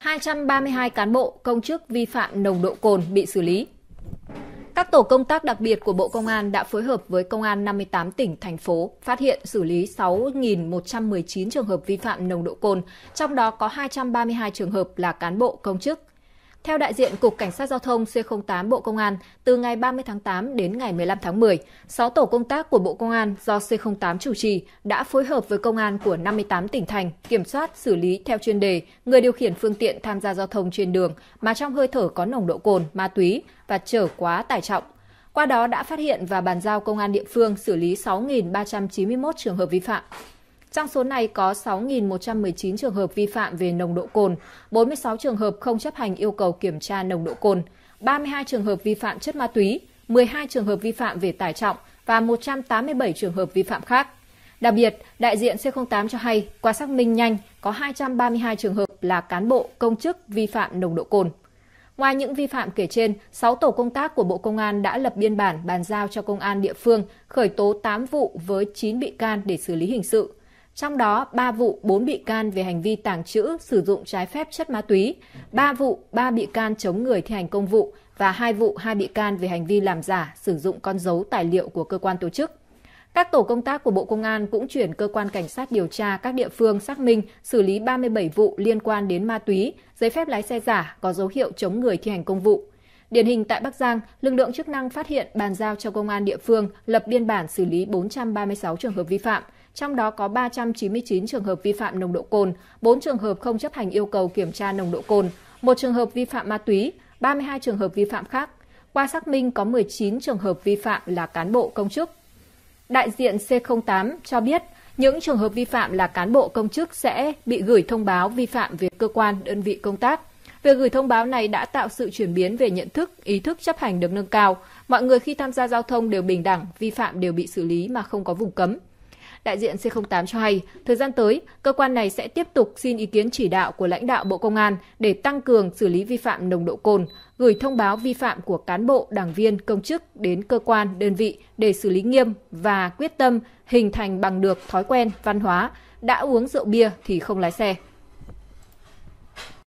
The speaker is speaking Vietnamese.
232 cán bộ, công chức vi phạm nồng độ cồn bị xử lý. Các tổ công tác đặc biệt của Bộ Công an đã phối hợp với Công an 58 tỉnh, thành phố phát hiện xử lý 6.119 trường hợp vi phạm nồng độ cồn, trong đó có 232 trường hợp là cán bộ, công chức. Theo đại diện Cục Cảnh sát Giao thông C08 Bộ Công an, từ ngày 30 tháng 8 đến ngày 15 tháng 10, 6 tổ công tác của Bộ Công an do C08 chủ trì đã phối hợp với công an của 58 tỉnh thành kiểm soát xử lý theo chuyên đề người điều khiển phương tiện tham gia giao thông trên đường mà trong hơi thở có nồng độ cồn, ma túy và trở quá tải trọng. Qua đó đã phát hiện và bàn giao công an địa phương xử lý 6.391 trường hợp vi phạm, trong số này có 6.119 trường hợp vi phạm về nồng độ cồn, 46 trường hợp không chấp hành yêu cầu kiểm tra nồng độ cồn, 32 trường hợp vi phạm chất ma túy, 12 trường hợp vi phạm về tải trọng và 187 trường hợp vi phạm khác. Đặc biệt, đại diện C08 cho hay, qua xác minh nhanh, có 232 trường hợp là cán bộ, công chức vi phạm nồng độ cồn. Ngoài những vi phạm kể trên, 6 tổ công tác của Bộ Công an đã lập biên bản bàn giao cho công an địa phương khởi tố 8 vụ với 9 bị can để xử lý hình sự trong đó 3 vụ 4 bị can về hành vi tàng trữ, sử dụng trái phép chất ma túy, 3 vụ 3 bị can chống người thi hành công vụ và 2 vụ 2 bị can về hành vi làm giả, sử dụng con dấu tài liệu của cơ quan tổ chức. Các tổ công tác của Bộ Công an cũng chuyển cơ quan cảnh sát điều tra các địa phương xác minh xử lý 37 vụ liên quan đến ma túy, giấy phép lái xe giả có dấu hiệu chống người thi hành công vụ. Điển hình tại Bắc Giang, lực lượng chức năng phát hiện bàn giao cho công an địa phương lập biên bản xử lý 436 trường hợp vi phạm, trong đó có 399 trường hợp vi phạm nồng độ cồn, 4 trường hợp không chấp hành yêu cầu kiểm tra nồng độ cồn, một trường hợp vi phạm ma túy, 32 trường hợp vi phạm khác. Qua xác minh có 19 trường hợp vi phạm là cán bộ công chức. Đại diện C08 cho biết, những trường hợp vi phạm là cán bộ công chức sẽ bị gửi thông báo vi phạm về cơ quan, đơn vị công tác. Việc gửi thông báo này đã tạo sự chuyển biến về nhận thức, ý thức chấp hành được nâng cao. Mọi người khi tham gia giao thông đều bình đẳng, vi phạm đều bị xử lý mà không có vùng cấm đại diện C08 cho hay, thời gian tới, cơ quan này sẽ tiếp tục xin ý kiến chỉ đạo của lãnh đạo Bộ Công an để tăng cường xử lý vi phạm nồng độ cồn, gửi thông báo vi phạm của cán bộ, đảng viên, công chức đến cơ quan, đơn vị để xử lý nghiêm và quyết tâm hình thành bằng được thói quen, văn hóa, đã uống rượu bia thì không lái xe.